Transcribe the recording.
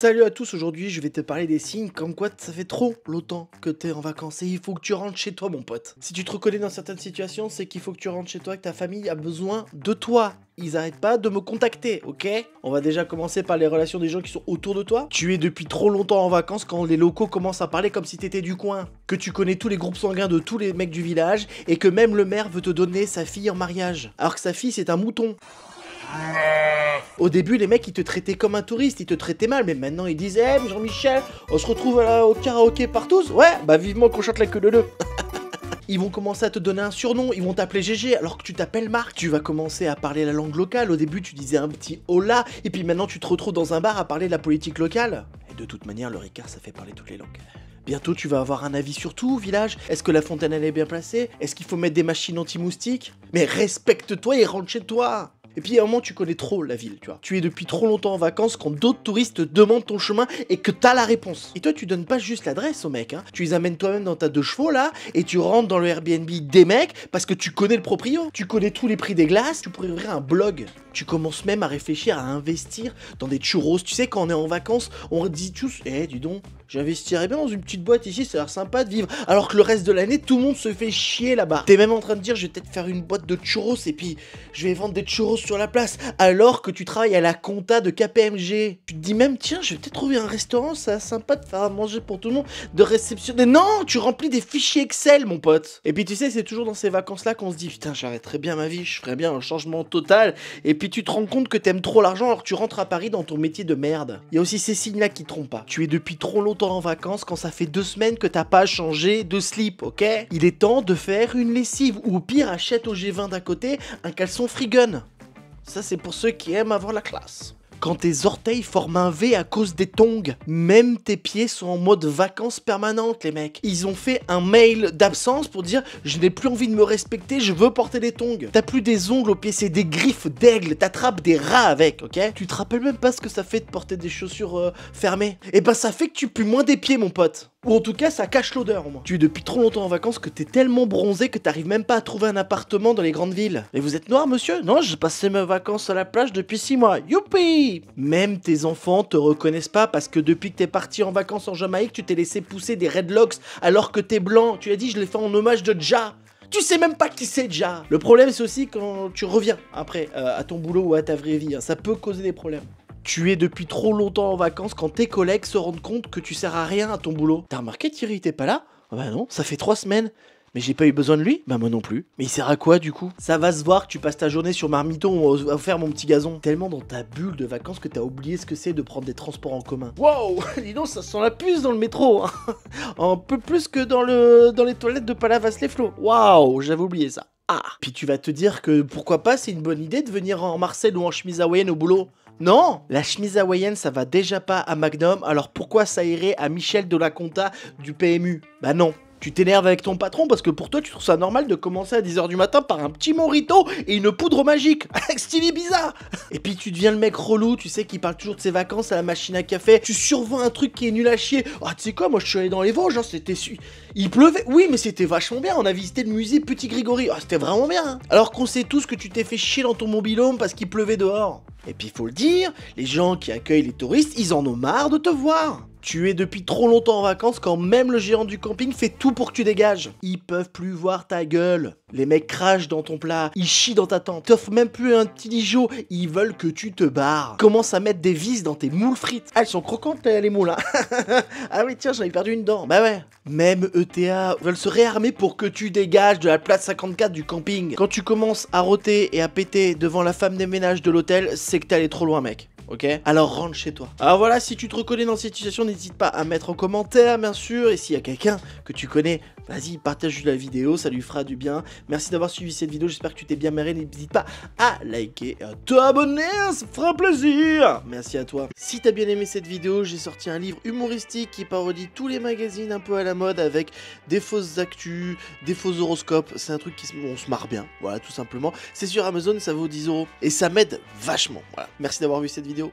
Salut à tous, aujourd'hui je vais te parler des signes comme quoi ça fait trop longtemps que t'es en vacances et il faut que tu rentres chez toi mon pote. Si tu te reconnais dans certaines situations, c'est qu'il faut que tu rentres chez toi, que ta famille a besoin de toi. Ils arrêtent pas de me contacter, ok On va déjà commencer par les relations des gens qui sont autour de toi. Tu es depuis trop longtemps en vacances quand les locaux commencent à parler comme si t'étais du coin. Que tu connais tous les groupes sanguins de tous les mecs du village et que même le maire veut te donner sa fille en mariage. Alors que sa fille c'est un mouton. Au début, les mecs, ils te traitaient comme un touriste, ils te traitaient mal, mais maintenant ils disaient, Eh, Jean-Michel, on se retrouve au karaoké partout Ouais, bah vivement qu'on chante la queue de leu Ils vont commencer à te donner un surnom, ils vont t'appeler GG alors que tu t'appelles Marc. Tu vas commencer à parler la langue locale. Au début, tu disais un petit hola, et puis maintenant, tu te retrouves dans un bar à parler de la politique locale. Et de toute manière, le Ricard, ça fait parler toutes les langues. Bientôt, tu vas avoir un avis sur tout, village. Est-ce que la fontaine, elle est bien placée Est-ce qu'il faut mettre des machines anti-moustiques Mais respecte-toi et rentre chez toi et puis à un moment, tu connais trop la ville, tu vois. Tu es depuis trop longtemps en vacances quand d'autres touristes te demandent ton chemin et que t'as la réponse. Et toi, tu donnes pas juste l'adresse au mec, hein. Tu les amènes toi-même dans ta deux chevaux là et tu rentres dans le Airbnb des mecs parce que tu connais le proprio. Tu connais tous les prix des glaces, tu pourrais ouvrir un blog. Tu commences même à réfléchir à investir dans des churros. Tu sais, quand on est en vacances, on dit tous, eh, du dis donc, J'investirais bien dans une petite boîte ici, ça a l'air sympa de vivre. Alors que le reste de l'année, tout le monde se fait chier là-bas. T'es même en train de dire, je vais peut-être faire une boîte de churros et puis je vais vendre des churros sur la place. Alors que tu travailles à la compta de KPMG. Tu te dis même, tiens, je vais peut-être trouver un restaurant, ça a l'air sympa de faire à manger pour tout le monde, de réceptionner. Non, tu remplis des fichiers Excel, mon pote. Et puis tu sais, c'est toujours dans ces vacances-là qu'on se dit, putain, j'arrêterais bien ma vie, je ferais bien un changement total. Et puis tu te rends compte que t'aimes trop l'argent alors que tu rentres à Paris dans ton métier de merde. Il y a aussi ces signes-là qui trompent pas. Tu es depuis trop longtemps en vacances quand ça fait deux semaines que t'as pas changé de slip, ok Il est temps de faire une lessive, ou au pire, achète au G20 d'un côté un caleçon free Ça, c'est pour ceux qui aiment avoir la classe quand tes orteils forment un V à cause des tongs. Même tes pieds sont en mode vacances permanentes, les mecs. Ils ont fait un mail d'absence pour dire je n'ai plus envie de me respecter, je veux porter des tongs. T'as plus des ongles aux pieds, c'est des griffes d'aigle, t'attrapes des rats avec, ok Tu te rappelles même pas ce que ça fait de porter des chaussures euh, fermées Eh ben ça fait que tu pues moins des pieds, mon pote. Ou en tout cas, ça cache l'odeur au Tu es depuis trop longtemps en vacances que t'es tellement bronzé que t'arrives même pas à trouver un appartement dans les grandes villes. Mais vous êtes noir, monsieur Non, j'ai passé mes vacances à la plage depuis 6 mois. Youpi Même tes enfants te reconnaissent pas parce que depuis que t'es parti en vacances en Jamaïque, tu t'es laissé pousser des redlocks alors que t'es blanc. Tu as dit, je l'ai fait en hommage de Ja. Tu sais même pas qui c'est déjà. Le problème, c'est aussi quand tu reviens après euh, à ton boulot ou à ta vraie vie. Hein. ça peut causer des problèmes. Tu es depuis trop longtemps en vacances quand tes collègues se rendent compte que tu sers à rien à ton boulot. T'as remarqué Thierry, t'es pas là ah Bah non, ça fait trois semaines. Mais j'ai pas eu besoin de lui Bah moi non plus. Mais il sert à quoi du coup Ça va se voir que tu passes ta journée sur Marmiton ou à faire mon petit gazon. Tellement dans ta bulle de vacances que t'as oublié ce que c'est de prendre des transports en commun. Wow Dis donc, ça sent la puce dans le métro hein. Un peu plus que dans, le, dans les toilettes de Palavas les Flots. Waouh, j'avais oublié ça. Ah Puis tu vas te dire que pourquoi pas c'est une bonne idée de venir en Marseille ou en chemise hawaïenne au boulot. Non La chemise hawaïenne, ça va déjà pas à Magnum, alors pourquoi ça irait à Michel de Delaconta du PMU Bah non tu t'énerves avec ton patron parce que pour toi tu trouves ça normal de commencer à 10h du matin par un petit morito et une poudre magique avec style bizarre Et puis tu deviens le mec relou, tu sais, qu'il parle toujours de ses vacances à la machine à café, tu survends un truc qui est nul à chier. Ah oh, tu sais quoi, moi je suis allé dans les Vosges, hein, c'était su... Il pleuvait, oui mais c'était vachement bien, on a visité le musée Petit Grigory, ah, c'était vraiment bien hein. Alors qu'on sait tous que tu t'es fait chier dans ton mobilhome parce qu'il pleuvait dehors. Et puis il faut le dire, les gens qui accueillent les touristes, ils en ont marre de te voir. Tu es depuis trop longtemps en vacances quand même le géant du camping fait tout pour que tu dégages. Ils peuvent plus voir ta gueule. Les mecs crachent dans ton plat, ils chient dans ta tente, t'offrent même plus un petit ligeot, ils veulent que tu te barres. Commence à mettre des vis dans tes moules frites. Ah, elles sont croquantes euh, les moules, hein. ah oui, tiens, j'en ai perdu une dent. Bah ouais. Même ETA veulent se réarmer pour que tu dégages de la place 54 du camping. Quand tu commences à rôter et à péter devant la femme des ménages de l'hôtel, c'est que t'es allé trop loin, mec ok Alors rentre chez toi. Alors voilà, si tu te reconnais dans cette situation, n'hésite pas à mettre en commentaire, bien sûr, et s'il y a quelqu'un que tu connais Vas-y, partage la vidéo, ça lui fera du bien. Merci d'avoir suivi cette vidéo, j'espère que tu t'es bien marré. N'hésite pas à liker, à t'abonner, hein, ça fera plaisir. Merci à toi. Si t'as bien aimé cette vidéo, j'ai sorti un livre humoristique qui parodie tous les magazines un peu à la mode avec des fausses actus, des faux horoscopes. C'est un truc qui on se marre bien, voilà, tout simplement. C'est sur Amazon, ça vaut 10 euros et ça m'aide vachement. Voilà. Merci d'avoir vu cette vidéo.